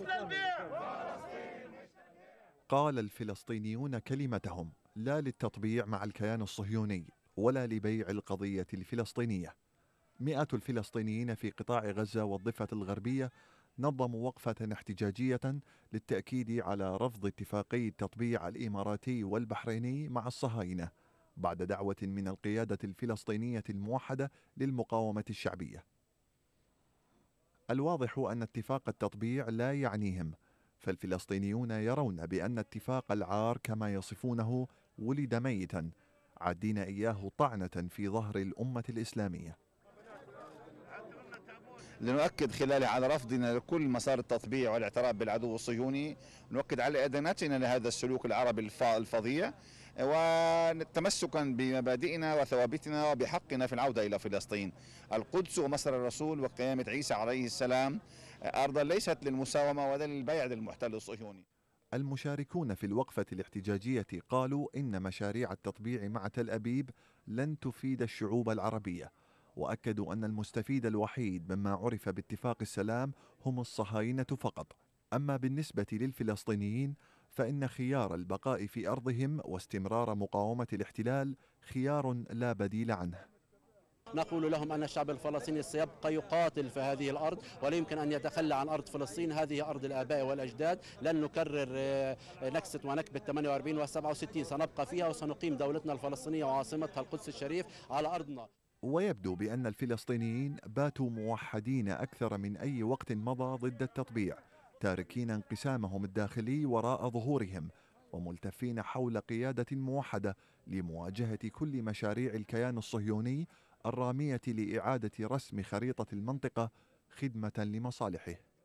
مش للبيع قال الفلسطينيون كلمتهم لا للتطبيع مع الكيان الصهيوني ولا لبيع القضية الفلسطينية مئة الفلسطينيين في قطاع غزة والضفة الغربية نظموا وقفة احتجاجية للتأكيد على رفض اتفاقي التطبيع الإماراتي والبحريني مع الصهاينة بعد دعوة من القيادة الفلسطينية الموحدة للمقاومة الشعبية الواضح أن اتفاق التطبيع لا يعنيهم فالفلسطينيون يرون بأن اتفاق العار كما يصفونه ولد ميتا عدين إياه طعنة في ظهر الأمة الإسلامية لنؤكد خلالها على رفضنا لكل مسار التطبيع والاعتراف بالعدو الصهيوني نؤكد على إدانتنا لهذا السلوك العربي الفظيع وتمسكا بمبادئنا وثوابتنا وبحقنا في العودة إلى فلسطين القدس ومصر الرسول وقيامة عيسى عليه السلام أرضا ليست للمساومة ولا للبيع للمحتل الصهيوني المشاركون في الوقفة الاحتجاجية قالوا إن مشاريع التطبيع مع تل أبيب لن تفيد الشعوب العربية واكدوا ان المستفيد الوحيد مما عرف باتفاق السلام هم الصهاينه فقط اما بالنسبه للفلسطينيين فان خيار البقاء في ارضهم واستمرار مقاومه الاحتلال خيار لا بديل عنه نقول لهم أن الشعب الفلسطيني سيبقى يقاتل في هذه الأرض ولا يمكن أن يتخلى عن أرض فلسطين هذه أرض الآباء والأجداد لن نكرر آه، نكسة ونكبة 48 و 67 سنبقى فيها وسنقيم دولتنا الفلسطينية وعاصمتها القدس الشريف على أرضنا ويبدو بأن الفلسطينيين باتوا موحدين أكثر من أي وقت مضى ضد التطبيع تاركين انقسامهم الداخلي وراء ظهورهم وملتفين حول قيادة موحدة لمواجهة كل مشاريع الكيان الصهيوني الرامية لإعادة رسم خريطة المنطقة خدمة لمصالحه